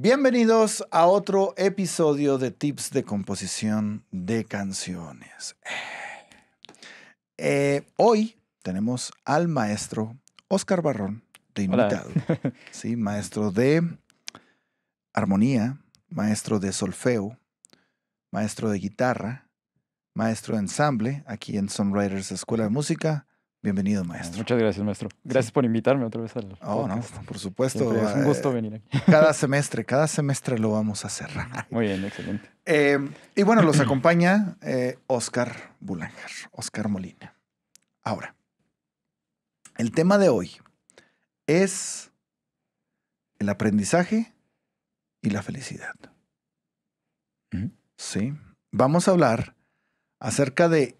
Bienvenidos a otro episodio de Tips de Composición de Canciones. Eh, eh, hoy tenemos al maestro Oscar Barrón de invitado. Sí, maestro de armonía, maestro de solfeo, maestro de guitarra, maestro de ensamble aquí en Songwriters Escuela de Música Bienvenido, ah, maestro. Muchas gracias, maestro. Gracias por invitarme otra vez al Oh, no, por supuesto. es un eh, gusto venir aquí. Cada semestre, cada semestre lo vamos a cerrar. Muy bien, excelente. Eh, y bueno, los acompaña eh, Oscar Bulanger, Oscar Molina. Ahora, el tema de hoy es el aprendizaje y la felicidad. Sí. Vamos a hablar acerca de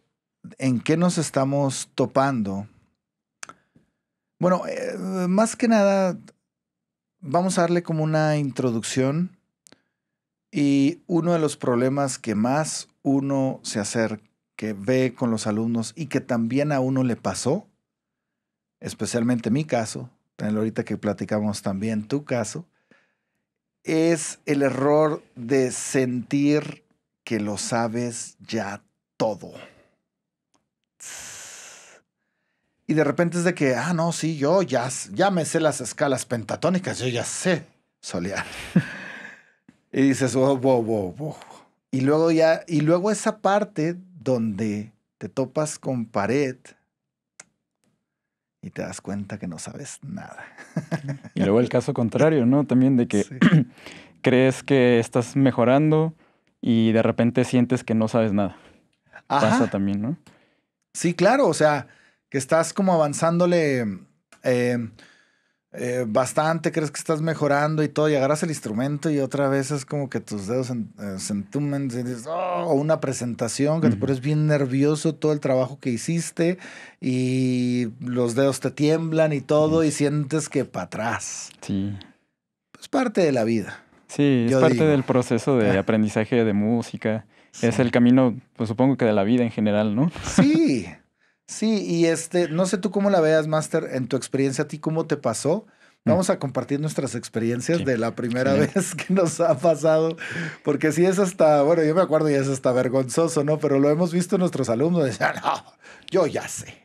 en qué nos estamos topando. Bueno, eh, más que nada, vamos a darle como una introducción y uno de los problemas que más uno se acerca, que ve con los alumnos y que también a uno le pasó, especialmente mi caso, en ahorita que platicamos también tu caso, es el error de sentir que lo sabes ya todo. Y de repente es de que, ah, no, sí, yo ya, me sé las escalas pentatónicas, yo ya sé solear. y dices, wow, wow, wow, wow. Y luego ya, y luego esa parte donde te topas con pared y te das cuenta que no sabes nada. y luego el caso contrario, ¿no? También de que crees que estás mejorando y de repente sientes que no sabes nada. Pasa también, ¿no? Sí, claro, o sea, que estás como avanzándole mm, em, eh, bastante, crees que estás mejorando y todo, y agarras el instrumento y otra vez es como que tus dedos eh, se entumen, oh", una presentación, que te pones bien nervioso todo el trabajo que hiciste y los dedos te tiemblan y todo y sientes que para atrás. Sí. Es parte de la vida. Sí, es parte del proceso de aprendizaje de música. Es el camino, pues supongo que de la vida en general, ¿no? Sí. Sí, y este, no sé tú cómo la veas, Master, en tu experiencia, a ti cómo te pasó. Mm. Vamos a compartir nuestras experiencias de la primera vez que nos ha pasado, porque sí es hasta, bueno, yo me acuerdo y es hasta vergonzoso, ¿no? Pero lo hemos visto en nuestros alumnos, decían, no, yo ya sé.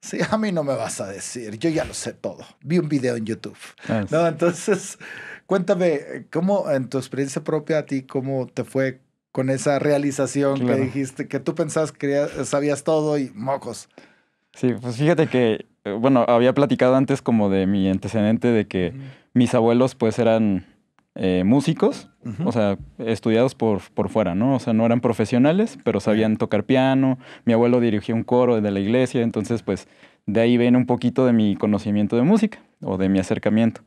Sí, a mí no me vas a decir, yo ya lo sé todo. Vi un video en YouTube. No, entonces, cuéntame, ¿cómo en tu experiencia propia a ti, cómo te fue con esa realización que dijiste, que tú pensabas que sabías todo y mocos. Sí, pues fíjate que, eh, bueno, había platicado antes como de mi antecedente de que mis abuelos pues eran eh, músicos, o sea, estudiados por, por fuera, ¿no? O sea, no eran profesionales, pero sabían tocar piano, mi abuelo dirigía un coro de la iglesia, entonces pues de ahí viene un poquito de mi conocimiento de música o de mi acercamiento.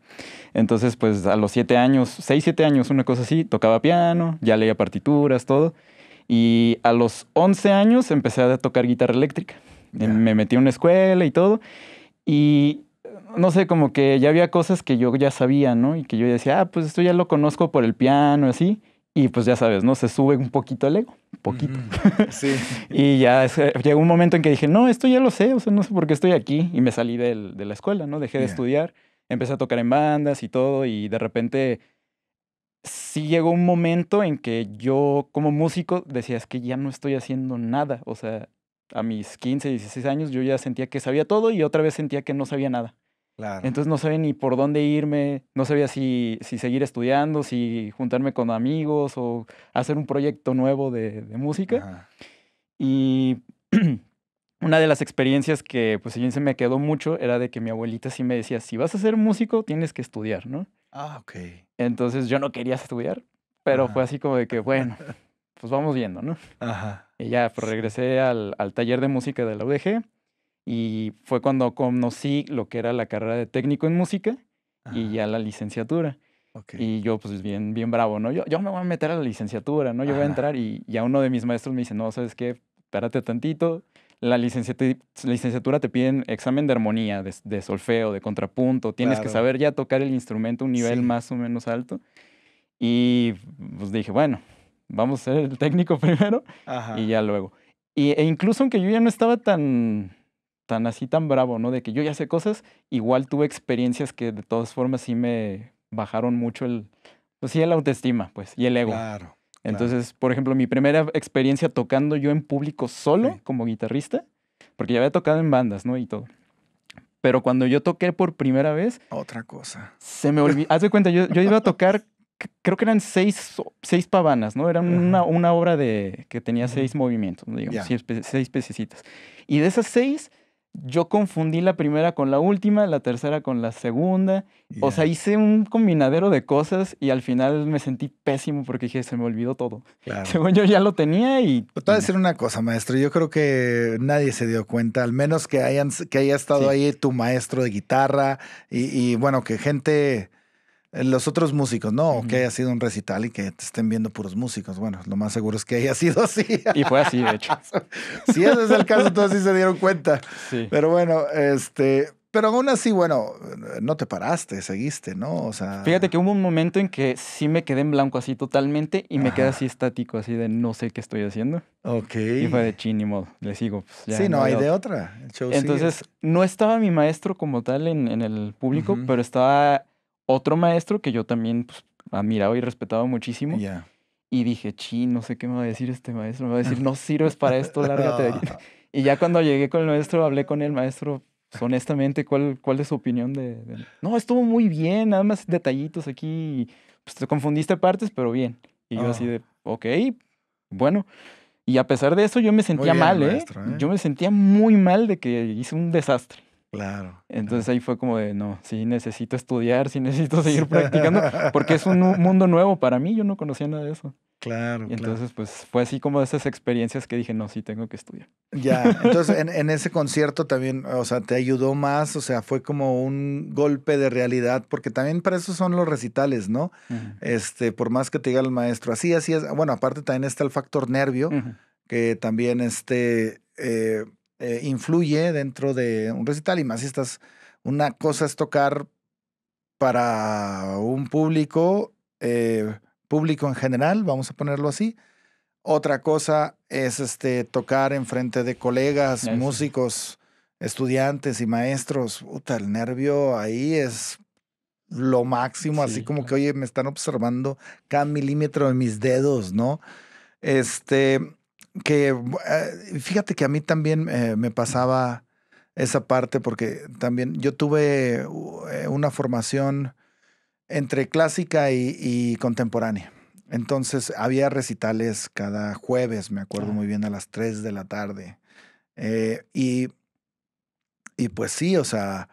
Entonces, pues a los siete años, seis, siete años, una cosa así, tocaba piano, ya leía partituras, todo. Y a los once años empecé a tocar guitarra eléctrica. Me metí a una escuela y todo. Y no sé, como que ya había cosas que yo ya sabía, ¿no? Y que yo decía, ah, pues esto ya lo conozco por el piano, así. Y pues ya sabes, ¿no? Se sube un poquito el ego, poquito. Sí. y ya eh, llegó un momento en que dije, no, esto ya lo sé, o sea, no sé por qué estoy aquí. Y me salí de la escuela, ¿no? Dejé de estudiar empecé a tocar en bandas y todo y de repente sí llegó un momento en que yo como músico decía, es que ya no estoy haciendo nada. O sea, a mis 15, 16 años yo ya sentía que sabía todo y otra vez sentía que no sabía nada. Entonces no sabía ni por dónde irme, no sabía si, si seguir estudiando, si juntarme con amigos o hacer un proyecto nuevo de, música. Y una de las experiencias que pues se me quedó mucho era de que mi abuelita sí me decía, si vas a ser músico, tienes que estudiar, ¿no? Ah, ok. Entonces yo no quería estudiar, pero fue así como de que, bueno, pues vamos viendo, ¿no? Ajá. Y ya, pues regresé al, taller de música de la UDG y fue cuando conocí lo que era la carrera de técnico en música y ya la licenciatura. Okay. Y yo, pues bien, bien bravo, ¿no? Yo, yo me voy a meter a la licenciatura, ¿no? Yo voy a entrar y ya uno de mis maestros me dice, no, ¿sabes qué? Espérate tantito, la licenciatura, te piden examen de armonía, de, solfeo, de contrapunto, tienes que saber ya tocar el instrumento a un nivel más o menos alto. Y pues dije, bueno, vamos a ser el técnico primero y ya luego. e incluso aunque yo ya no estaba tan, tan así, tan bravo, ¿no? De que yo ya sé cosas, igual tuve experiencias que de todas formas sí me bajaron mucho el, pues sí, el autoestima, pues, y el ego. Claro. Entonces, por ejemplo, mi primera experiencia tocando yo en público solo como guitarrista, porque ya había tocado en bandas, ¿no? Y todo. Pero cuando yo toqué por primera vez... Otra cosa. Se me olvidó... Haz cuenta, yo, iba a tocar creo que eran seis, seis pavanas, ¿no? Era una, obra de, que tenía seis movimientos, digamos, seis, seis, pececitas. Y de esas seis, yo confundí la primera con la última, la tercera con la segunda. O sea, hice un combinadero de cosas y al final me sentí pésimo porque dije, se me olvidó todo. Según yo ya lo tenía y... te voy a decir una cosa, maestro. Yo creo que nadie se dio cuenta, al menos que, hayan, que haya estado ahí tu maestro de guitarra y bueno, que gente eh, los otros músicos, ¿no? O que haya sido un recital y que te estén viendo puros músicos. Bueno, lo más seguro es que haya sido así. Y fue así, de hecho. si ese es el caso, todos sí se dieron cuenta. Sí. Pero bueno, este. Pero aún así, bueno, no te paraste, seguiste, ¿no? O sea. Fíjate que hubo un momento en que sí me quedé en blanco así totalmente y me quedé así estático, así de no sé qué estoy haciendo. Ok. Y fue de chin, y modo, le sigo. Pues, sí, no, hay, de otra. Entonces, no estaba mi maestro como tal en, el público, pero estaba otro maestro que yo también pues, admiraba y respetaba muchísimo. Y dije, chi, no sé qué me va a decir este maestro. Me va a decir, no sirves para esto, lárgate de Y ya cuando llegué con el maestro, hablé con el maestro, pues, honestamente, ¿cuál, cuál es su opinión de, No, estuvo muy bien, nada más detallitos aquí. Pues te confundiste partes, pero bien. Y yo así ah. de, ok, bueno. Y a pesar de eso, yo me sentía mal, ¿eh? ¿eh? Yo me sentía muy mal de que hice un desastre. Claro. Entonces ahí fue como de, no, sí necesito estudiar, sí necesito seguir practicando, porque es un mundo nuevo para mí, yo no conocía nada de eso. Claro. entonces, pues fue así como esas experiencias que dije, no, sí tengo que estudiar. Ya, entonces en, ese concierto también, o sea, te ayudó más, o sea, fue como un golpe de realidad, porque también para eso son los recitales, ¿no? Este, por más que te diga el maestro, así, así es. Bueno, aparte también está el factor nervio, que también este. Eh, eh, influye dentro de un recital y más si estás, una cosa es tocar para un público, eh, público en general, vamos a ponerlo así. Otra cosa es este, tocar en frente de colegas, músicos, estudiantes y maestros. Puta, el nervio ahí es lo máximo, así como que, oye, me están observando cada milímetro de mis dedos, ¿no? Este, que eh, fíjate que a mí también eh, me pasaba esa parte porque también yo tuve eh, una formación entre clásica y, contemporánea. Entonces había recitales cada jueves, me acuerdo muy bien, a las 3 de la tarde. y, y pues sí, o sea,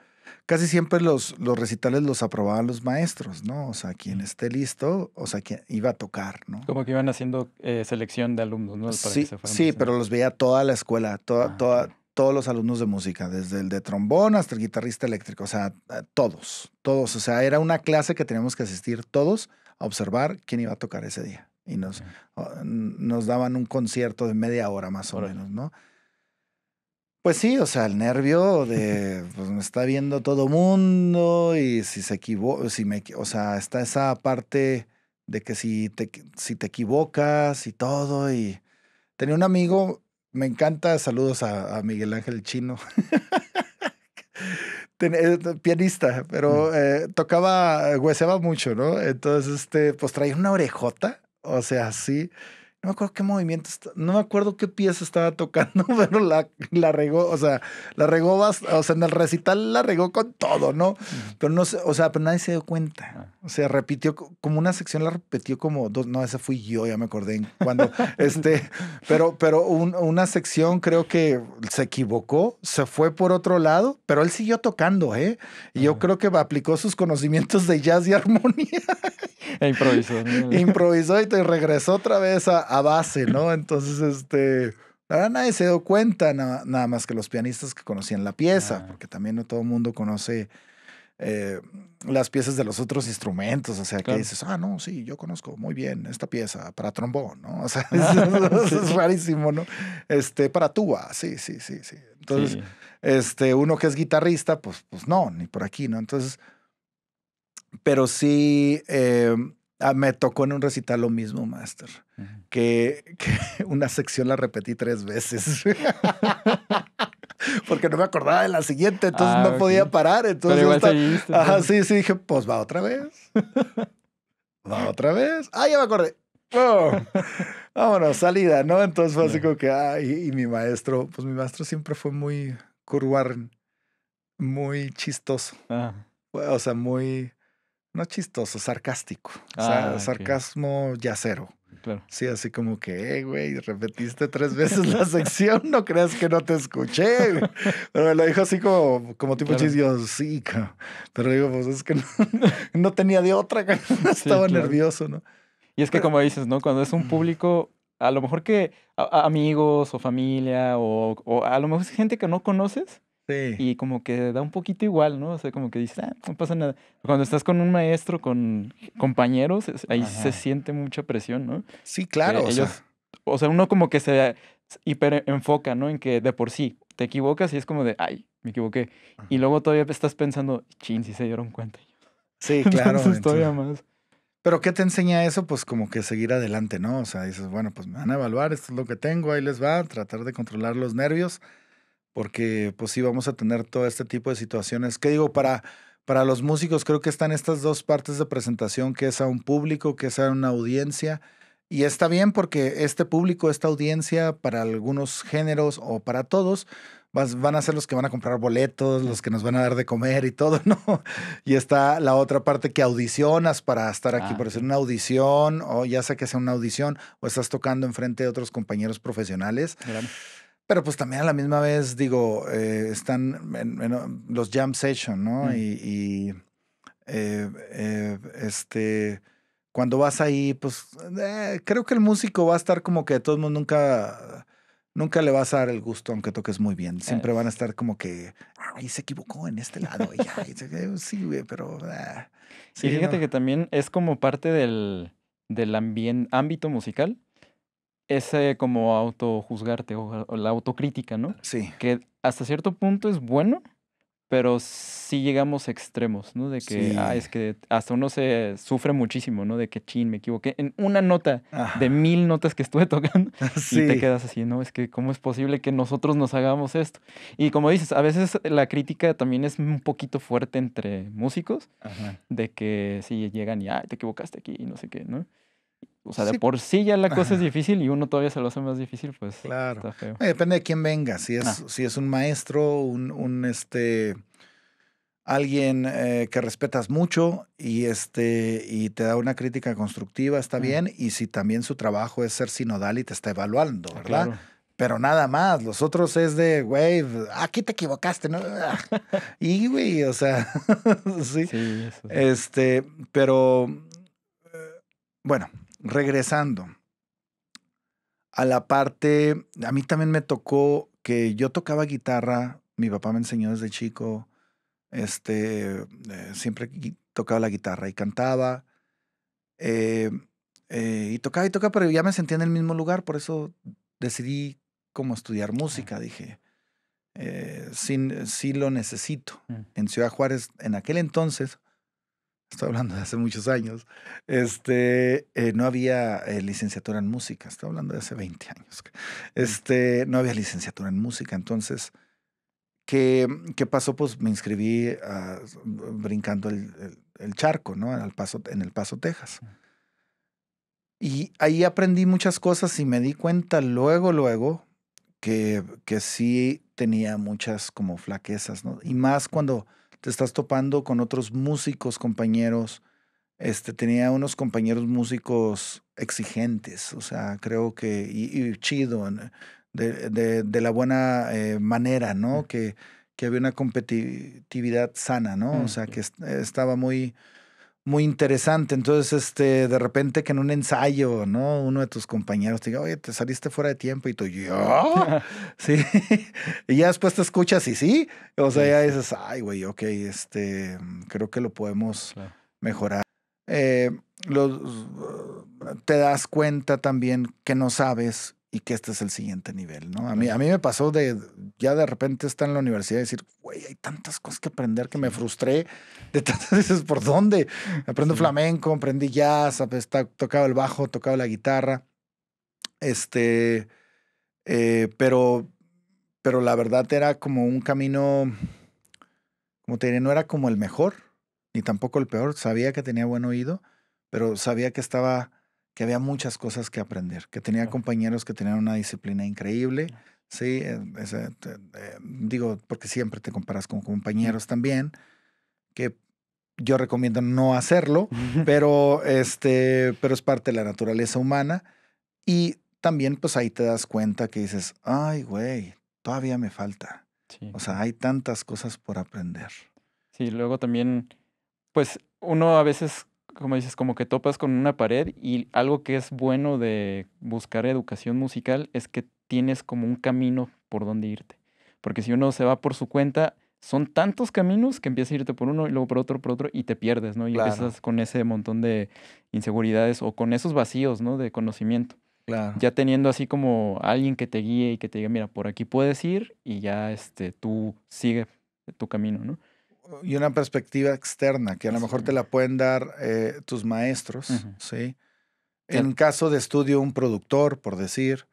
casi siempre los, los recitales los aprobaban los maestros, ¿no? O sea, quien mm. esté listo, o sea, quien iba a tocar, ¿no? Como que iban haciendo eh, selección de alumnos, ¿no? sí, pero los veía toda la escuela, toda, ah, toda, todos los alumnos de música, desde el de trombón hasta el guitarrista eléctrico, o sea, todos, todos. O sea, era una clase que teníamos que asistir todos a observar quién iba a tocar ese día. Y nos, nos daban un concierto de media hora más o menos, ¿no? Pues sí, o sea, el nervio de pues me está viendo todo mundo y si se equivoca, si me, o sea, está esa parte de que si te, si te equivocas y todo y tenía un amigo, me encanta, saludos a, Miguel Ángel Chino. Eh, pianista, mm. pero eh, tocaba, eh, hueseaba mucho, ¿no? Entonces, este, pues traía una orejota, o sea, sí no me acuerdo qué movimiento, no me acuerdo qué pieza estaba tocando, pero la, la regó, o sea, la regó, o sea, en el recital la regó con todo, ¿no? Pero no sé, o sea, pero nadie se dio cuenta. Ah. O sea, repitió, como una sección la repitió como dos, no, esa fui yo, ya me acordé, cuando, este, pero, pero una sección creo que se equivocó, se fue por otro lado, pero él siguió tocando, ¿eh? Y yo creo que aplicó sus conocimientos de jazz y armonía. E improvisó. Improvisó y regresó otra vez a, a base, ¿no? Entonces, este, ahora nadie se dio cuenta, nada más que los pianistas que conocían la pieza, porque también no todo el mundo conoce eh, las piezas de los otros instrumentos, o sea, que dices, ah, no, sí, yo conozco muy bien esta pieza para trombón, ¿no? O sea, es, rarísimo, ¿no? Este, para tuba, sí, sí, sí, sí. Entonces, este, uno que es guitarrista, pues, pues no, ni por aquí, ¿no? Entonces, pero sí... Em, Ah, me tocó en un recital lo mismo, Master. que, una sección la repetí tres veces. Porque no me acordaba de la siguiente, entonces ah, no podía parar. Entonces sí, sí, dije, pues va otra vez. va otra vez. Ah, ya me acordé. Oh. Vámonos, salida, ¿no? Entonces fue así como que, ah, y, mi maestro, pues mi maestro siempre fue muy curvar, muy chistoso. O sea, muy no chistoso, sarcástico. o sea, ah, sarcasmo yacero. Claro. Sí, así como que, eh, güey, repetiste tres veces la sección, no creas que no te escuché. Pero me lo dijo así como, como tipo chistoso, sí, pero digo, pues es que no, tenía de otra, estaba nervioso, ¿no? Y es que como dices, ¿no? Cuando es un público, a lo mejor que amigos o familia o, o a lo mejor gente que no conoces, y como que da un poquito igual, ¿no? O sea, como que dices, ah, no pasa nada. Cuando estás con un maestro, con compañeros, ahí se siente mucha presión, ¿no? Sí, claro. Eh, o, sea. uno como que se hiperenfoca, ¿no? En que de por sí te equivocas y es como de, ay, me equivoqué. Y luego todavía estás pensando, chin, si se dieron cuenta. Sí, claro. todavía Pero ¿qué te enseña eso? Pues como que seguir adelante, ¿no? O sea, dices, bueno, pues me van a evaluar, esto es lo que tengo, ahí les va, tratar de controlar los nervios porque pues sí vamos a tener todo este tipo de situaciones. ¿Qué digo? Para, para los músicos creo que están estas dos partes de presentación, que es a un público, que es a una audiencia. Y está bien porque este público, esta audiencia, para algunos géneros o para todos, van a ser los que van a comprar boletos, los que nos van a dar de comer y todo, ¿no? Y está la otra parte que audicionas para estar aquí, ah, por decir una audición, o ya sea que sea una audición, o estás tocando enfrente de otros compañeros profesionales. Claro. Pero pues también a la misma vez, digo, eh, están en, los jam session, ¿no? Mm. Y, eh, eh, este, cuando vas ahí, pues creo que el músico va a estar como que de todos mundo nunca, nunca le vas a dar el gusto aunque toques muy bien. Siempre van a estar como que, ay, se equivocó en este lado. sí, güey, pero... Ah, sí, fíjate que también es como parte del, del ámbito musical ese como autojuzgarte juzgarte o la autocrítica, ¿no? Sí. Que hasta cierto punto es bueno, pero sí llegamos a extremos, ¿no? De que, ah, es que hasta uno se sufre muchísimo, ¿no? De que, chin, me equivoqué en una nota de mil notas que estuve tocando sí. y te quedas así, ¿no? Es que, ¿cómo es posible que nosotros nos hagamos esto? Y como dices, a veces la crítica también es un poquito fuerte entre músicos, de que sí llegan y, ah, te equivocaste aquí y no sé qué, ¿no? O sea, de por sí ya la cosa es difícil y uno todavía se lo hace más difícil, pues. Claro. Depende de quién venga. Si es, ah. si es un maestro, un, este alguien eh, que respetas mucho y este y te da una crítica constructiva, está mm. bien. Y si también su trabajo es ser sinodal y te está evaluando, ah, ¿verdad? Pero nada más, los otros es de, güey, aquí te equivocaste, ¿no? y, güey, o sea, sí. sí eso, Este, pero, eh, bueno, regresando a la parte, a mí también me tocó que yo tocaba guitarra, mi papá me enseñó desde chico, este, eh, siempre tocaba la guitarra y cantaba. Eh, eh, y tocaba y tocaba, pero ya me sentía en el mismo lugar, por eso decidí como estudiar música, dije, sí, sí, lo necesito. Mm. En Ciudad Juárez, en aquel entonces, estoy hablando de hace muchos años, este, eh, no había eh, licenciatura en música, estoy hablando de hace 20 años, este, no había licenciatura en música, entonces, ¿qué, qué pasó? Pues me inscribí ah, brincando el, charco, ¿no? En el Paso, en el Paso Texas. Y ahí aprendí muchas cosas y me di cuenta luego, luego, que, que sí tenía muchas como flaquezas, ¿no? Y más cuando te estás topando con otros músicos, compañeros. Este, tenía unos compañeros músicos exigentes, o sea, creo que, y, chido, de, de, la buena eh, manera, ¿no? Mm. Que, que había una competitividad sana, ¿no? O mm. sea, que estaba muy, muy interesante. Entonces, este, de repente que en un ensayo, ¿no? Uno de tus compañeros te diga, oye, te saliste fuera de tiempo y tú, yo, sí. y ya después te escuchas y sí. O sea, ya dices, ay, güey, ok, este, creo que lo podemos mejorar. Eh, los, te das cuenta también que no sabes y que este es el siguiente nivel, ¿no? A mí, a mí me pasó de, ya de repente estar en la universidad y decir, güey, hay tantas cosas que aprender que me frustré de tantas veces, ¿por dónde? Aprendo flamenco, aprendí jazz, tocaba el bajo, tocaba la guitarra, este, eh, pero, pero la verdad era como un camino, como te diré, no era como el mejor, ni tampoco el peor, sabía que tenía buen oído, pero sabía que estaba que había muchas cosas que aprender, que tenía compañeros que tenían una disciplina increíble, ¿sí? Eh, eh, digo, porque siempre te comparas con compañeros también, que yo recomiendo no hacerlo, pero, este, pero es parte de la naturaleza humana. Y también pues ahí te das cuenta que dices, ay, güey, todavía me falta. O sea, hay tantas cosas por aprender. Sí, luego también, pues uno a veces como dices, como que topas con una pared y algo que es bueno de buscar educación musical es que tienes como un camino por donde irte. Porque si uno se va por su cuenta, son tantos caminos que empiezas a irte por uno y luego por otro, por otro y te pierdes, ¿no? Y empiezas con ese montón de inseguridades o con esos vacíos, ¿no? De conocimiento. Ya teniendo así como alguien que te guíe y que te diga, mira, por aquí puedes ir y ya este, tú sigue tu camino, ¿no? y una perspectiva externa que a lo mejor te la pueden dar eh, tus maestros, ¿sí? En caso de estudio, un productor, por decir,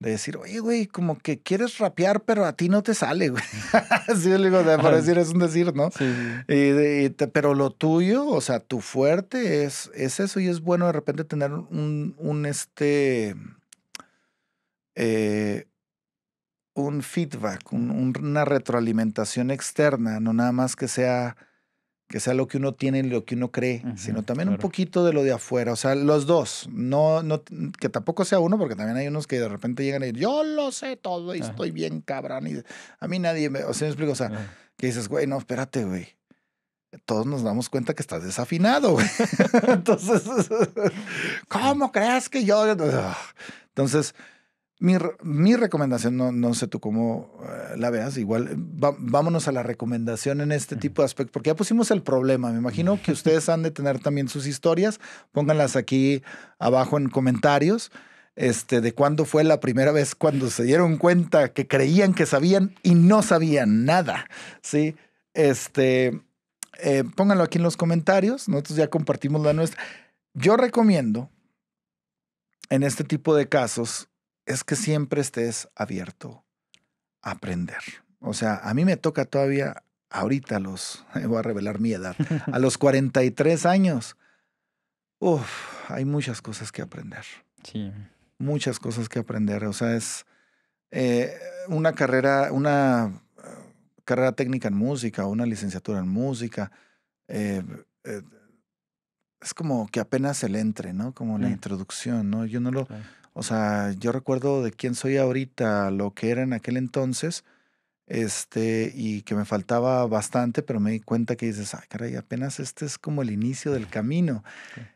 de decir, oye, güey, como que quieres rapear, pero a ti no te sale, güey. Así yo digo, de, por decir, es un decir, ¿no? Sí. pero lo tuyo, o sea, tu fuerte es, es eso y es bueno de repente tener un, este, eh, un feedback, una retroalimentación externa, no nada más que sea, que sea lo que uno tiene y lo que uno cree, sino también un poquito de lo de afuera, o sea, los dos, no, no, que tampoco sea uno, porque también hay unos que de repente llegan y dicen, yo lo sé todo y estoy bien cabrón, y a mí nadie me, o sea, me explico, o sea, que dices, güey, no, espérate, güey, todos nos damos cuenta que estás desafinado, güey. Entonces, ¿cómo crees que yo? Entonces, mi, mi recomendación, no, no, sé tú cómo eh, la veas, igual eh, vámonos a la recomendación en este tipo de aspecto porque ya pusimos el problema. Me imagino que ustedes han de tener también sus historias. Pónganlas aquí abajo en comentarios. Este, de cuándo fue la primera vez cuando se dieron cuenta que creían que sabían y no sabían nada. Sí. Este, eh, pónganlo aquí en los comentarios. Nosotros ya compartimos la nuestra. Yo recomiendo en este tipo de casos es que siempre estés abierto a aprender. O sea, a mí me toca todavía, ahorita los, voy a revelar mi edad, a los 43 años, uff, hay muchas cosas que aprender. Sí. Muchas cosas que aprender. O sea, es eh, una carrera, una eh, carrera técnica en música, una licenciatura en música. Eh, es como que apenas le entre, ¿no? Como la mm. introducción, ¿no? Yo no lo, o sea, yo recuerdo de quién soy ahorita, lo que era en aquel entonces, este, y que me faltaba bastante, pero me di cuenta que dices, ay, caray, apenas este es como el inicio del camino.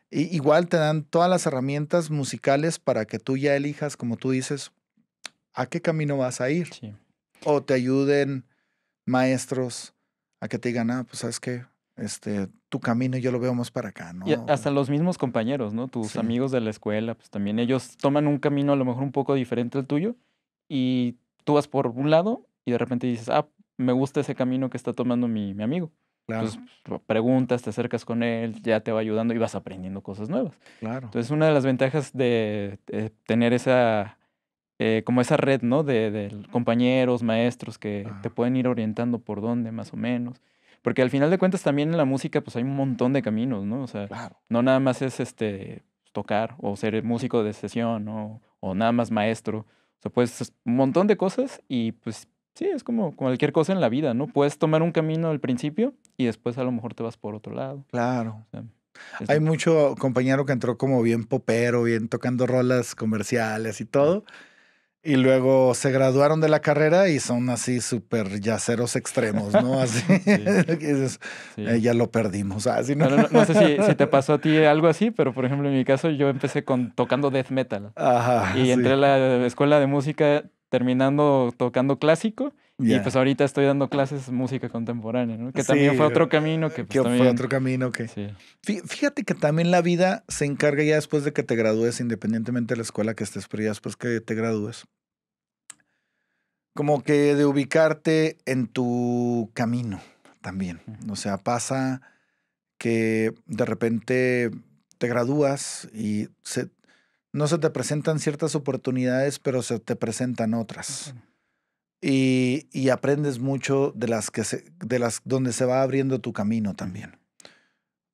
igual te dan todas las herramientas musicales para que tú ya elijas, como tú dices, a qué camino vas a ir. O te ayuden maestros a que te digan, ah, pues sabes qué, este, tu camino yo lo veo más para acá, ¿no? hasta los mismos compañeros, ¿no? Tus amigos de la escuela, pues también ellos toman un camino a lo mejor un poco diferente al tuyo y tú vas por un lado y de repente dices, ah, me gusta ese camino que está tomando mi, amigo. Entonces pues, preguntas, te acercas con él, ya te va ayudando y vas aprendiendo cosas nuevas. Claro. Entonces una de las ventajas de, tener esa, eh, como esa red, ¿no? De, compañeros, maestros que te pueden ir orientando por dónde más o menos. Porque al final de cuentas también en la música pues hay un montón de caminos, ¿no? O sea, no nada más es este tocar o ser músico de sesión o nada más maestro. O sea, pues un montón de cosas y pues sí, es como cualquier cosa en la vida, ¿no? Puedes tomar un camino al principio y después a lo mejor te vas por otro lado. Claro. Hay mucho compañero que entró como bien popero, bien tocando rolas comerciales y todo. Y luego se graduaron de la carrera y son así súper yaceros extremos, ¿no? Así. Eh, ya lo perdimos. Así, ah, ¿no? sé si, te pasó a ti algo así, pero por ejemplo, en mi caso, yo empecé con tocando death metal. Ajá, y entré a la escuela de música terminando tocando clásico. Y pues ahorita estoy dando clases música contemporánea, ¿no? Que también fue eh, pues, otro camino que, fue otro camino que. Fíjate que también la vida se encarga ya después de que te gradúes, independientemente de la escuela que estés, pero ya después que te gradúes. Como que de ubicarte en tu camino también. O sea, pasa que de repente te gradúas y se, no se te presentan ciertas oportunidades, pero se te presentan otras. y, aprendes mucho de las que se, de las donde se va abriendo tu camino también.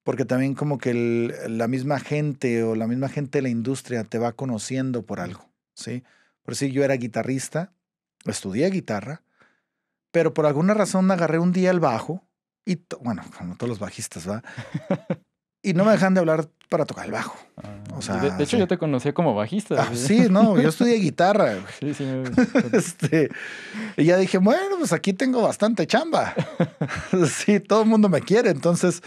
Porque también como que la misma gente o la misma gente de la industria te va conociendo por algo, ¿sí? Por si yo era guitarrista, estudié guitarra, pero por alguna razón agarré un día el bajo y, bueno, como todos los bajistas, ¿va? y no me dejan de hablar para tocar el bajo. Ah, o sea, de, hecho, yo te conocía como bajista. Ah, sí, no, yo estudié guitarra. Sí, este, y ya dije, bueno, pues aquí tengo bastante chamba. sí, todo el mundo me quiere, entonces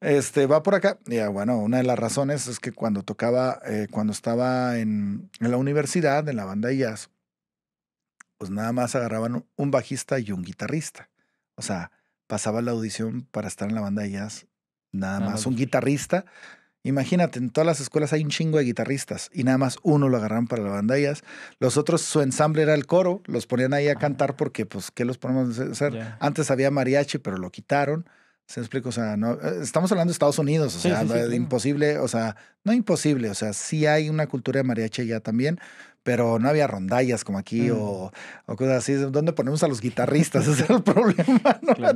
este, va por acá. Y ah, bueno, una de las razones es que cuando tocaba, eh, cuando estaba en, la universidad, en la banda de jazz, pues nada más agarraban un bajista y un guitarrista. O sea, pasaba la audición para estar en la banda de jazz nada más un guitarrista. Imagínate, en todas las escuelas hay un chingo de guitarristas y nada más uno lo agarraron para las bandallas Los otros, su ensamble era el coro, los ponían ahí a cantar porque, pues, ¿qué los ponemos a hacer? Antes había mariachi, pero lo quitaron. Se explico, o sea, no, eh, estamos hablando de Estados Unidos, o sea, imposible, o sea, no imposible, o sea, sí hay una cultura de mariachi allá también, pero no había rondallas como aquí o, mm. cosas así, ¿dónde ponemos a los guitarristas? Ese era el problema, ¿no?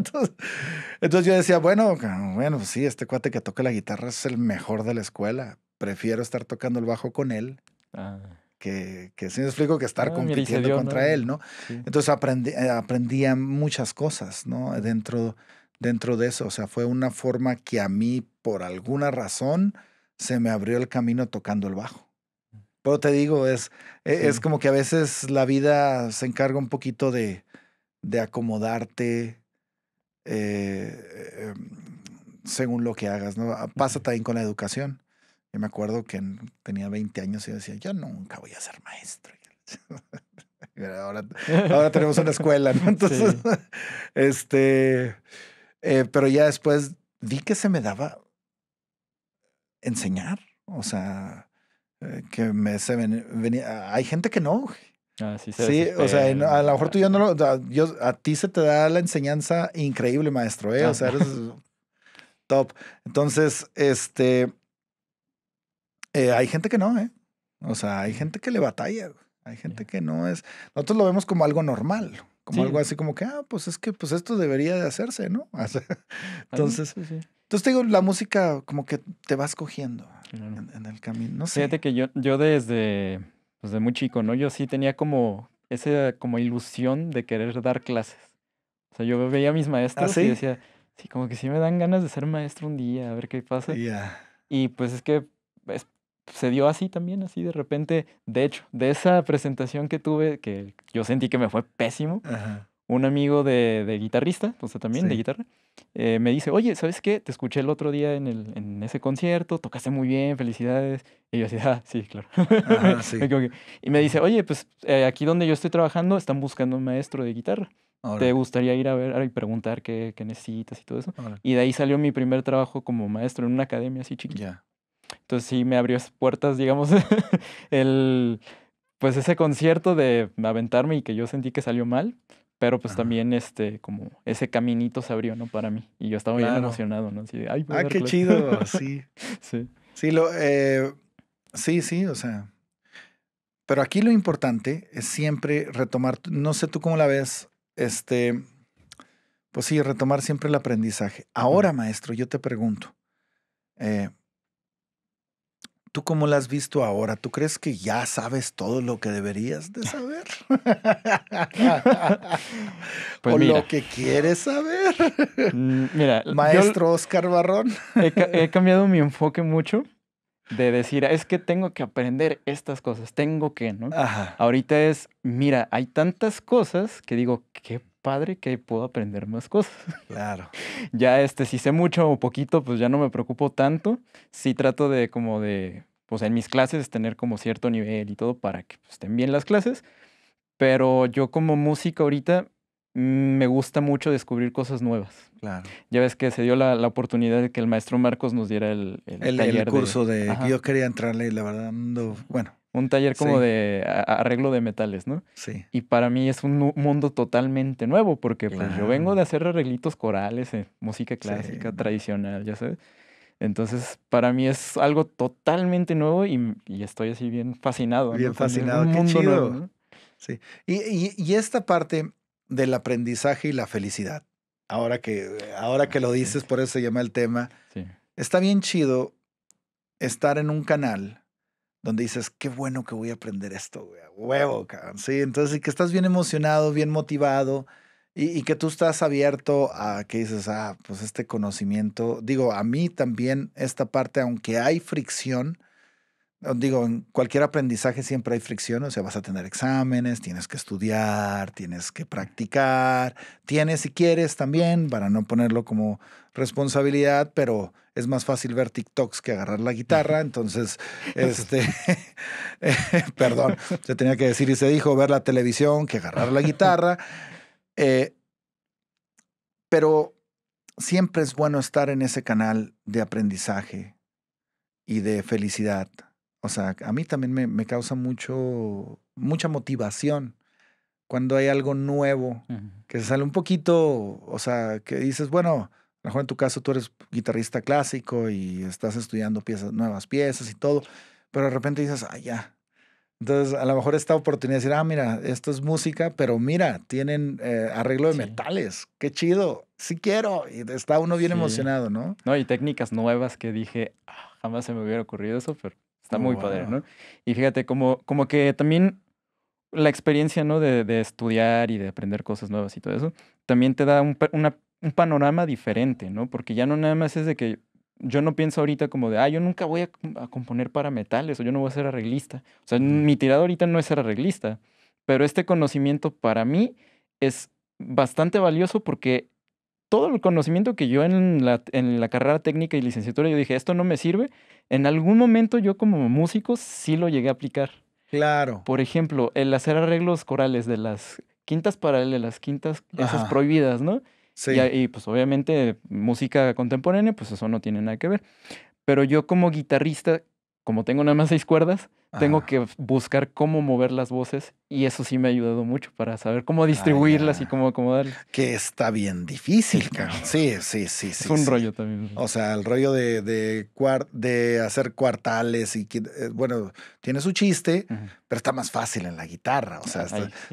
Entonces, yo decía, bueno, bueno, pues sí, este cuate que toca la guitarra es el mejor de la escuela, prefiero estar tocando el bajo con él. Ah. que, que sí me explico que estar ah, compitiendo contra él, ¿no? Entonces aprendí, eh, aprendía muchas cosas, ¿no? Dentro dentro de eso. O sea, fue una forma que a mí, por alguna razón, se me abrió el camino tocando el bajo. Mm. Pero te digo, es, e, es, como que a veces la vida se encarga un poquito de, de acomodarte eh, em, según lo que hagas. ¿no? Ah, pasa también con la educación. Yo me acuerdo que tenía 20 años y decía, yo nunca voy a ser maestro. Ahora, tenemos una escuela, ¿no? Entonces, este, eh, pero ya después vi que se me daba enseñar. O sea, eh, que me, se venía. Hay gente que no. Ah, sí, o sea, a lo mejor tú ya no lo. Yo, a ti se te da la enseñanza increíble, maestro. ¿eh? O sea, eres top. Entonces, este. Eh, hay gente que no, ¿eh? O sea, hay gente que le batalla. Hay gente que no es. Nosotros lo vemos como algo normal. Como algo así como que, ah, pues es que pues esto debería de hacerse, ¿no? entonces, entonces digo, la música como que te vas cogiendo en, el camino. No sé. Fíjate que yo, yo desde, pues de muy chico, ¿no? Yo sí tenía como esa como ilusión de querer dar clases. O sea, yo veía a mis ¿Ah, maestros y decía, sí, como que sí me dan ganas de ser maestro un día, a ver qué pasa. Y pues es que se dio así también, así de repente. De hecho, de esa presentación que tuve, que yo sentí que me fue pésimo, un amigo de, de, guitarrista, o sea, también de guitarra, eh, me dice, oye, ¿sabes qué? Te escuché el otro día en, el, en ese concierto, tocaste muy bien, felicidades. Y yo así, ah, sí, claro. y me dice, oye, pues eh, aquí donde yo estoy trabajando están buscando un maestro de guitarra. ¿Te gustaría ir a ver y preguntar qué, necesitas y todo eso? Y de ahí salió mi primer trabajo como maestro en una academia así chiquita sí me abrió puertas, digamos, el, pues ese concierto de aventarme y que yo sentí que salió mal, pero pues también este, como ese caminito se abrió, ¿no? Para mí. Y yo estaba bien emocionado, ¿no? Así de, Ay, ah, qué chido, sí. sí. Sí, lo, eh, sí, sí, o sea. Pero aquí lo importante es siempre retomar, no sé tú cómo la ves, este, pues sí, retomar siempre el aprendizaje. Ahora, maestro, yo te pregunto, eh, ¿Tú cómo la has visto ahora? ¿Tú crees que ya sabes todo lo que deberías de saber? Pues o lo que quieres saber. Mm, mira, Maestro Oscar Barrón. he, cambiado mi enfoque mucho de decir, es que tengo que aprender estas cosas, tengo que, ¿no? Ahorita es, mira, hay tantas cosas que digo, ¿qué padre que puedo aprender más cosas. Claro. ya este, si sé mucho o poquito, pues ya no me preocupo tanto. Sí trato de como de, pues en mis clases tener como cierto nivel y todo para que pues, estén bien las clases. Pero yo como música ahorita mm, me gusta mucho descubrir cosas nuevas. Claro. Ya ves que se dio la, oportunidad de que el maestro Marcos nos diera el, curso de, yo quería entrarle y la verdad, bueno, un taller como de arreglo de metales, ¿no? Sí. Y para mí es un mundo totalmente nuevo, porque pues, yo vengo de hacer arreglitos corales, eh, música clásica, tradicional, ya sabes. Entonces, para mí es algo totalmente nuevo y, estoy así bien fascinado. Bien fascinado, qué chido. Sí. Y, esta parte del aprendizaje y la felicidad, ahora que, ahora que lo dices, por eso se llama el tema, está bien chido estar en un canal donde dices, qué bueno que voy a aprender esto, huevo, cabrón. Sí, entonces, y que estás bien emocionado, bien motivado, y, y, que tú estás abierto a que dices, ah, pues este conocimiento, digo, a mí también esta parte, aunque hay fricción, digo, en cualquier aprendizaje siempre hay fricción, o sea, vas a tener exámenes, tienes que estudiar, tienes que practicar, tienes si quieres también, para no ponerlo como responsabilidad, pero es más fácil ver TikToks que agarrar la guitarra, entonces, este, perdón, se tenía que decir y se dijo ver la televisión que agarrar la guitarra, eh, pero siempre es bueno estar en ese canal de aprendizaje y de felicidad o sea, a mí también me, causa mucho, mucha motivación cuando hay algo nuevo, que se sale un poquito, o sea, que dices, bueno, mejor en tu caso tú eres guitarrista clásico y estás estudiando piezas, nuevas piezas y todo, pero de repente dices, ah, ya. Entonces, a lo mejor esta oportunidad de decir, ah, mira, esto es música, pero mira, tienen eh, arreglo de metales, qué chido, sí quiero. Y está uno bien emocionado, ¿no? No, y técnicas nuevas que dije, ah, jamás se me hubiera ocurrido eso, pero Está oh, muy padre, ¿no? Y fíjate, como, como que también la experiencia, ¿no? De, de, estudiar y de aprender cosas nuevas y todo eso, también te da un, un panorama diferente, ¿no? Porque ya no nada más es de que yo no pienso ahorita como de, ah, yo nunca voy a, a, componer para metales o yo no voy a ser arreglista. O sea, mi tirada ahorita no es ser arreglista, pero este conocimiento para mí es bastante valioso porque todo el conocimiento que yo en la, carrera técnica y licenciatura, yo dije, esto no me sirve, en algún momento yo como músico sí lo llegué a aplicar. Claro. Por ejemplo, el hacer arreglos corales de las quintas paralelas, quintas, esas prohibidas, ¿no? Sí. Y, pues obviamente música contemporánea, pues eso no tiene nada que ver. Pero yo como guitarrista, como tengo nada más seis cuerdas, tengo que buscar cómo mover las voces y eso sí me ha ayudado mucho para saber cómo ah, distribuirlas y cómo acomodarlas. Que está bien difícil, cabrón. Sí, sí, sí. es un rollo también. O sea, el rollo de, de, hacer cuartales y... Eh, bueno, tiene su chiste, pero está más fácil en la guitarra. O sea,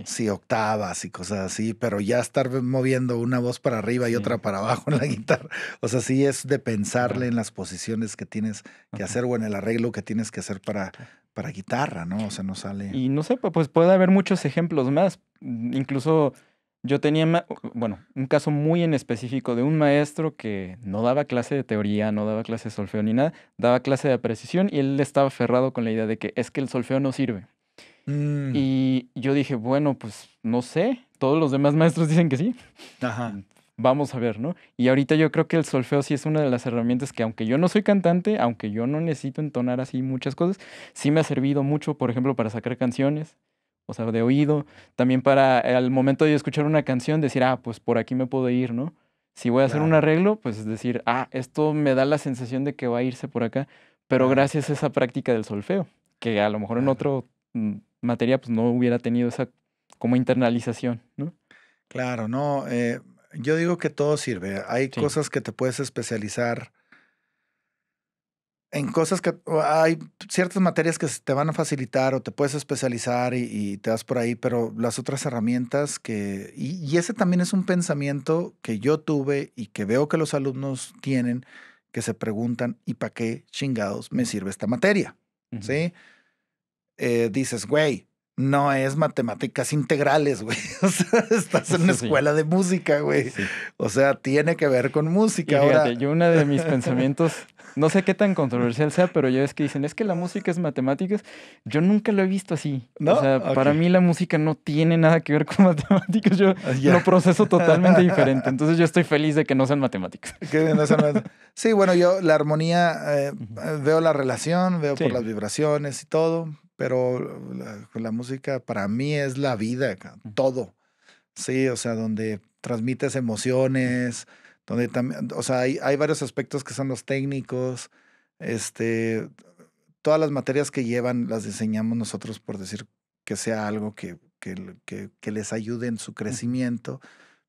sí. octavas y cosas así, pero ya estar moviendo una voz para arriba y otra para abajo en la guitarra. O sea, sí es de pensarle en las posiciones que tienes que hacer o en el arreglo que tienes que hacer para, para guitarra, ¿no? O sea, no sale... Y no sé, pues puede haber muchos ejemplos más. Incluso yo tenía, bueno, un caso muy en específico de un maestro que no daba clase de teoría, no daba clase de solfeo ni nada, daba clase de precisión y él estaba aferrado con la idea de que es que el solfeo no sirve. Mm. Y yo dije, bueno, pues no sé, todos los demás maestros dicen que sí. Vamos a ver, ¿no? Y ahorita yo creo que el solfeo sí es una de las herramientas que aunque yo no soy cantante, aunque yo no necesito entonar así muchas cosas, sí me ha servido mucho, por ejemplo, para sacar canciones, o sea, de oído, también para al momento de escuchar una canción decir, ah, pues por aquí me puedo ir, ¿no? Si voy a hacer un arreglo, pues es decir, ah, esto me da la sensación de que va a irse por acá, pero gracias a esa práctica del solfeo, que a lo mejor en otro mm, materia pues no hubiera tenido esa como internalización, ¿no? Claro, no, eh, yo digo que todo sirve. Hay cosas que te puedes especializar en cosas que hay ciertas materias que te van a facilitar o te puedes especializar y, te das por ahí, pero las otras herramientas que... Y, ese también es un pensamiento que yo tuve y que veo que los alumnos tienen, que se preguntan, ¿y para qué chingados me sirve esta materia? ¿Sí? Eh, dices, güey, no es matemáticas integrales, güey. O sea, estás en una escuela de música, güey. O sea, tiene que ver con música. Y fíjate, yo uno de mis pensamientos, no sé qué tan controversial sea, pero yo es que dicen, es que la música es matemáticas. Yo nunca lo he visto así. ¿No? O sea, para mí la música no tiene nada que ver con matemáticas. Yo ah, lo proceso totalmente diferente. Entonces yo estoy feliz de que no sean matemáticas. Sí, bueno, yo la armonía, eh, veo la relación, veo por las vibraciones y todo, pero la, música para mí es la vida, todo. Sí, o sea, donde transmites emociones, donde también, o sea, hay, varios aspectos que son los técnicos, este, todas las materias que llevan las diseñamos nosotros por decir que sea algo que, que, que les ayude en su crecimiento,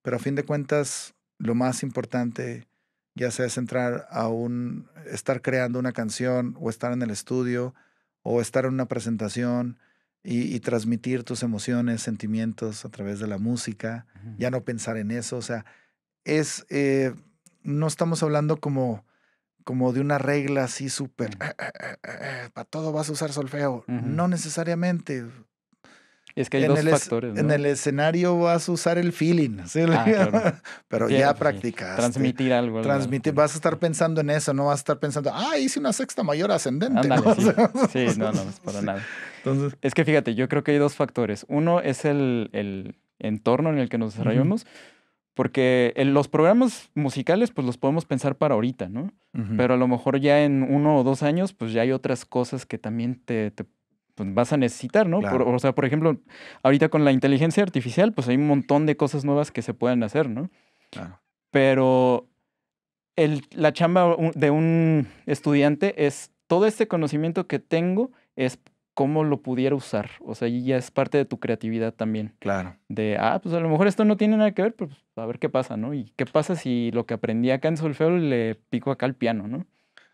pero a fin de cuentas, lo más importante ya sea es entrar a un, estar creando una canción o estar en el estudio, o estar en una presentación y, transmitir tus emociones, sentimientos a través de la música, ya no pensar en eso, o sea, es, eh, no estamos hablando como, como de una regla así súper, ah, ah, ah, para todo vas a usar solfeo, no necesariamente, es que hay en dos factores. En el escenario vas a usar el feeling, ah, pero ya pues practicas. Transmitir algo. Transmitir, vas a estar pensando en eso, no vas a estar pensando, ah, hice una sexta mayor ascendente. Sí. no, no, es pues para nada. Entonces, es que fíjate, yo creo que hay dos factores. Uno es el, entorno en el que nos desarrollamos. Porque los programas musicales, pues los podemos pensar para ahorita, ¿no? Pero a lo mejor ya en uno o dos años, pues ya hay otras cosas que también te pues vas a necesitar, ¿no? o sea, por ejemplo, ahorita con la inteligencia artificial, pues hay un montón de cosas nuevas que se pueden hacer, ¿no? Claro. Pero el, la chamba de un estudiante es todo este conocimiento que tengo es cómo lo pudiera usar. O sea, y ya es parte de tu creatividad también. Claro. De, ah, pues a lo mejor esto no tiene nada que ver, pues a ver qué pasa, ¿no? Y qué pasa si lo que aprendí acá en solfeo le pico acá al piano, ¿no?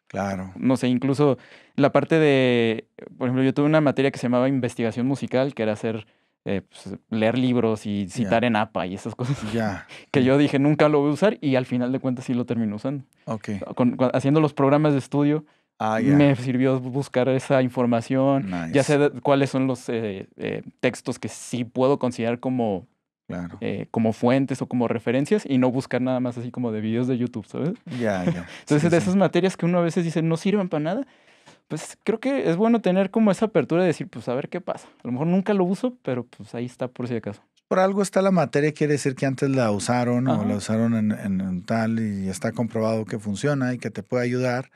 Claro. No sé, incluso la parte de, por ejemplo, yo tuve una materia que se llamaba investigación musical, que era hacer, eh, pues, leer libros y citar en APA y esas cosas. Ya. Que yo dije, nunca lo voy a usar y al final de cuentas sí lo terminé usando. haciendo los programas de estudio. Ah, Me sirvió buscar esa información. Ya sé cuáles son los eh, eh, textos que sí puedo considerar como eh, como fuentes o como referencias y no buscar nada más así como de videos de YouTube, ¿sabes? Ya, ya. Entonces, de esas materias que uno a veces dice no sirven para nada, pues creo que es bueno tener como esa apertura de decir, pues a ver qué pasa. A lo mejor nunca lo uso, pero pues ahí está por si acaso. Por algo está la materia, quiere decir que antes la usaron o la usaron en, en, tal y está comprobado que funciona y que te puede ayudar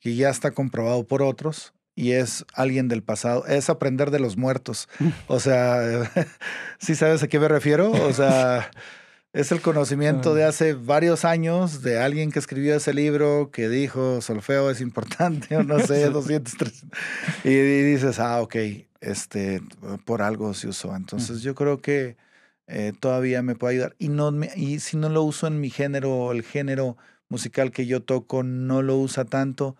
y ya está comprobado por otros y es alguien del pasado, es aprender de los muertos. O sea, si sabes a qué me refiero? O sea, es el conocimiento de ah. hace varios años de alguien que escribió ese libro que dijo solfeo es importante, o no sé, 203. Y, dices, ah, ok, este, por algo se usó. Entonces yo creo que eh, todavía me puede ayudar. Y, no, y si no lo uso en mi género, el género musical que yo toco no lo usa tanto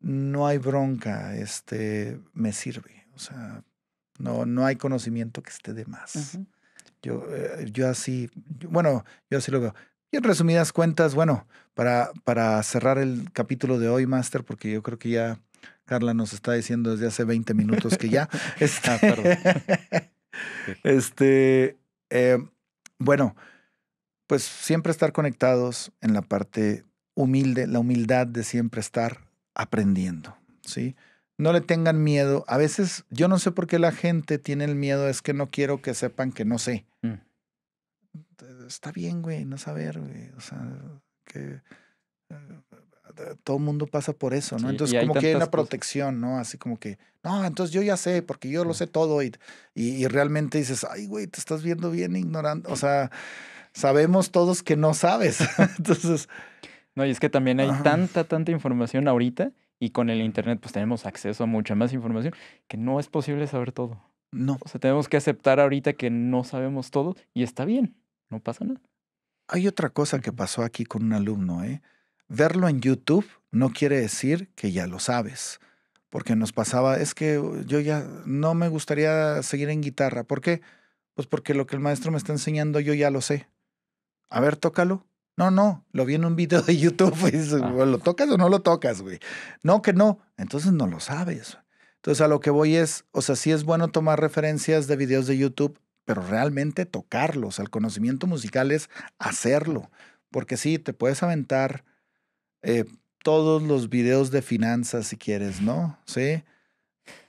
no hay bronca, este, me sirve. O sea, no, no hay conocimiento que esté de más. yo, eh, yo así, bueno, yo así lo veo. Y en resumidas cuentas, bueno, para, para cerrar el capítulo de hoy, Master, porque yo creo que ya Carla nos está diciendo desde hace 20 minutos que ya. está, este, ah, este eh, bueno, pues siempre estar conectados en la parte humilde, la humildad de siempre estar aprendiendo, ¿sí? No le tengan miedo. A veces, yo no sé por qué la gente tiene el miedo, es que no quiero que sepan que no sé. Mm. Está bien, güey, no saber, güey. O sea, que eh, todo el mundo pasa por eso, ¿no? entonces, como que hay una protección, ¿no? Así como que, no, entonces yo ya sé, porque yo lo sé todo y, y, y realmente dices, ay, güey, te estás viendo bien ignorando. O sea, sabemos todos que no sabes. entonces, no, y es que también hay tanta, tanta información ahorita y con el Internet pues tenemos acceso a mucha más información que no es posible saber todo. No. O sea, tenemos que aceptar ahorita que no sabemos todo y está bien, no pasa nada. Hay otra cosa que pasó aquí con un alumno, ¿eh? Verlo en YouTube no quiere decir que ya lo sabes, porque nos pasaba, es que uh, yo ya no me gustaría seguir en guitarra. ¿Por qué? Pues porque lo que el maestro me está enseñando yo ya lo sé. A ver, tócalo. No, no, lo vi en un video de YouTube. Pues, ¿Lo tocas o no lo tocas, güey? No, que no. Entonces no lo sabes. Entonces a lo que voy es, o sea, sí es bueno tomar referencias de videos de YouTube, pero realmente tocarlos. El conocimiento musical es hacerlo. Porque sí, te puedes aventar eh, todos los videos de finanzas si quieres, ¿no? Sí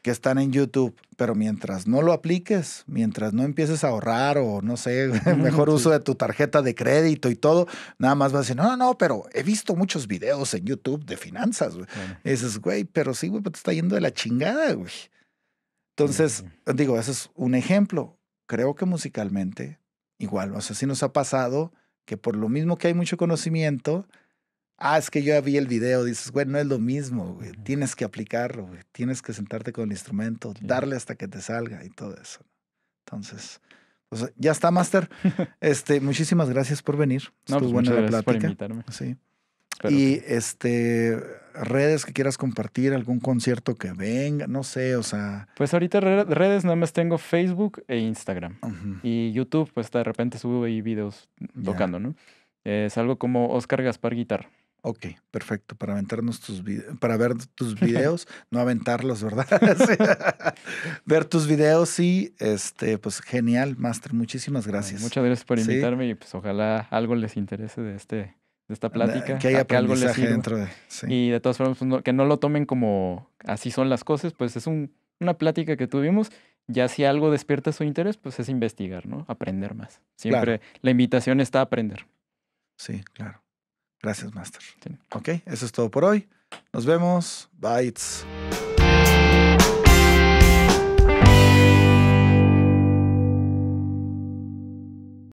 que están en YouTube, pero mientras no lo apliques, mientras no empieces a ahorrar o no sé, mejor uso de tu tarjeta de crédito y todo, nada más vas a decir, no, no, no, pero he visto muchos videos en YouTube de finanzas, güey. dices, güey, pero sí, güey, pero pues, te está yendo de la chingada, güey. Entonces, digo, ese es un ejemplo. Creo que musicalmente, igual, o sea, sí nos ha pasado que por lo mismo que hay mucho conocimiento, Ah, es que yo ya vi el video. Dices, güey, no es lo mismo, güey. Tienes que aplicarlo, güey. Tienes que sentarte con el instrumento, darle hasta que te salga y todo eso. Entonces, pues eh, ya está, Master. este, muchísimas gracias por venir. No, Estuvo pues, buena la plática. Por sí. y este redes que quieras compartir, algún concierto que venga, no sé, o sea. Pues ahorita redes nada más tengo Facebook e Instagram. Y YouTube, pues de repente subo ahí videos tocando, ¿no? es algo como Oscar Gaspar Guitar. Ok, perfecto. Para tus para ver tus videos, no aventarlos, ¿verdad? ver tus videos, sí, este, pues genial, Master. Muchísimas gracias. muchas gracias por invitarme y pues ojalá algo les interese de este, de esta plática. Que haya que les dentro de. Y de todas formas, pues, que no lo tomen como así son las cosas, pues es una plática que tuvimos. Ya si algo despierta su interés, pues es investigar, ¿no? Aprender más. Siempre la invitación está a aprender. Sí, claro. Gracias, Master. Ok, eso es todo por hoy. Nos vemos. Bye.